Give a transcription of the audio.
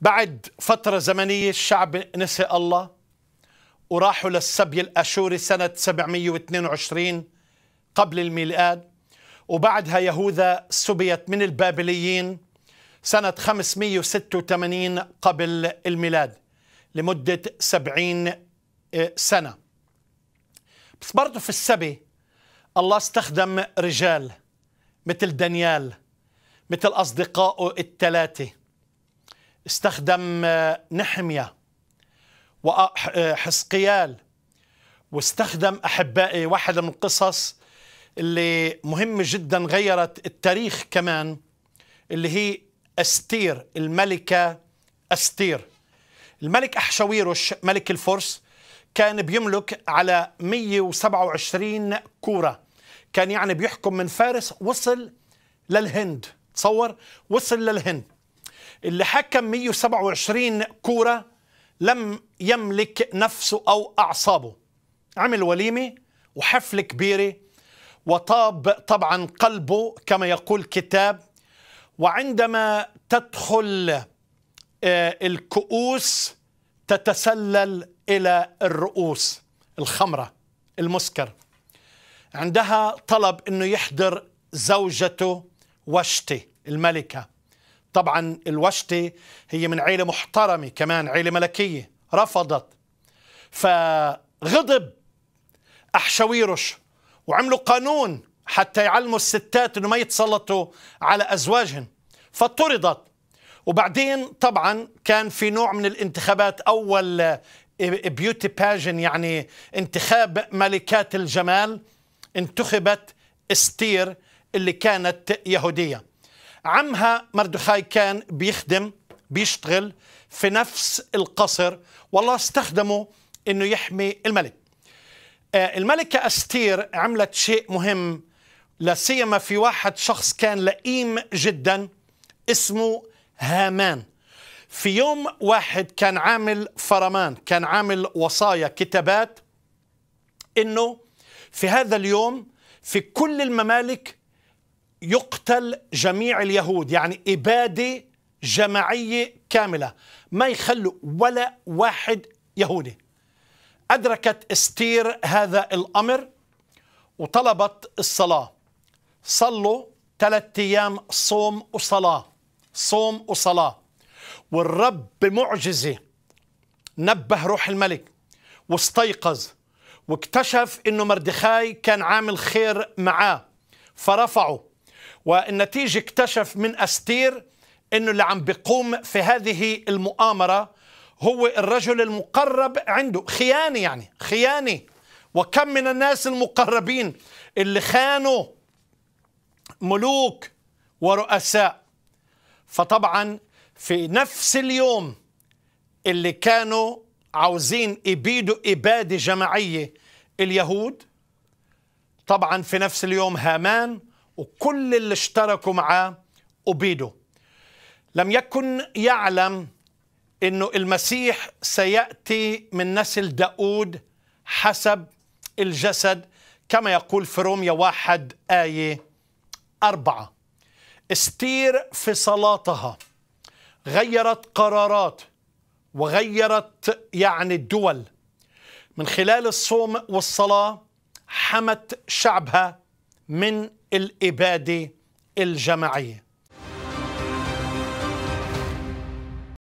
بعد فترة زمنية الشعب نسي الله وراحوا للسبي الأشوري سنة 722 قبل الميلاد وبعدها يهوذا سبيت من البابليين سنة 586 قبل الميلاد لمدة 70 آه، سنة بس برضه في السبي الله استخدم رجال مثل دانيال مثل أصدقائه الثلاثة استخدم آه، نحمية وحسقيال آه، واستخدم أحبائي واحدة من القصص اللي مهمة جدا غيرت التاريخ كمان اللي هي أستير الملكة أستير الملك أحشويروش ملك الفرس كان بيملك على 127 كورة كان يعني بيحكم من فارس وصل للهند تصور وصل للهند اللي حكم 127 كورة لم يملك نفسه أو أعصابه عمل وليمة وحفل كبيرة وطاب طبعا قلبه كما يقول كتاب وعندما تدخل آه، الكؤوس تتسلل إلى الرؤوس الخمرة المسكر عندها طلب أنه يحضر زوجته وشتي الملكة طبعا الوشتي هي من عيلة محترمة كمان عيلة ملكية رفضت فغضب أحشويرش وعملوا قانون حتى يعلموا الستات انه ما يتسلطوا على ازواجهن فطردت وبعدين طبعا كان في نوع من الانتخابات اول بيوتي آه، باجن يعني انتخاب ملكات الجمال انتخبت استير اللي كانت يهوديه عمها مردخاي كان بيخدم بيشتغل في نفس القصر والله استخدمه انه يحمي الملك آه، الملكة أستير عملت شيء مهم لاسيما في واحد شخص كان لئيم جدا اسمه هامان في يوم واحد كان عامل فرمان كان عامل وصايا كتابات انه في هذا اليوم في كل الممالك يقتل جميع اليهود يعني إبادة جماعية كاملة ما يخلوا ولا واحد يهودي أدركت استير هذا الأمر وطلبت الصلاة صلوا ثلاثة أيام صوم وصلاة صوم وصلاة والرب بمعجزة نبه روح الملك واستيقظ واكتشف انه مردخاي كان عامل خير معاه فرفعه والنتيجة اكتشف من أستير أنه اللي عم بيقوم في هذه المؤامرة هو الرجل المقرب عنده خيانة يعني خيانة وكم من الناس المقربين اللي خانوا ملوك ورؤساء فطبعا في نفس اليوم اللي كانوا عاوزين يبيدوا إبادة جماعية اليهود طبعا في نفس اليوم هامان وكل اللي اشتركوا معاه أبيدوا لم يكن يعلم أنه المسيح سيأتي من نسل داود حسب الجسد كما يقول في روميا واحد آية أربعة استير في صلاتها غيرت قرارات وغيرت يعني الدول من خلال الصوم والصلاة حمت شعبها من الاباده الجماعيه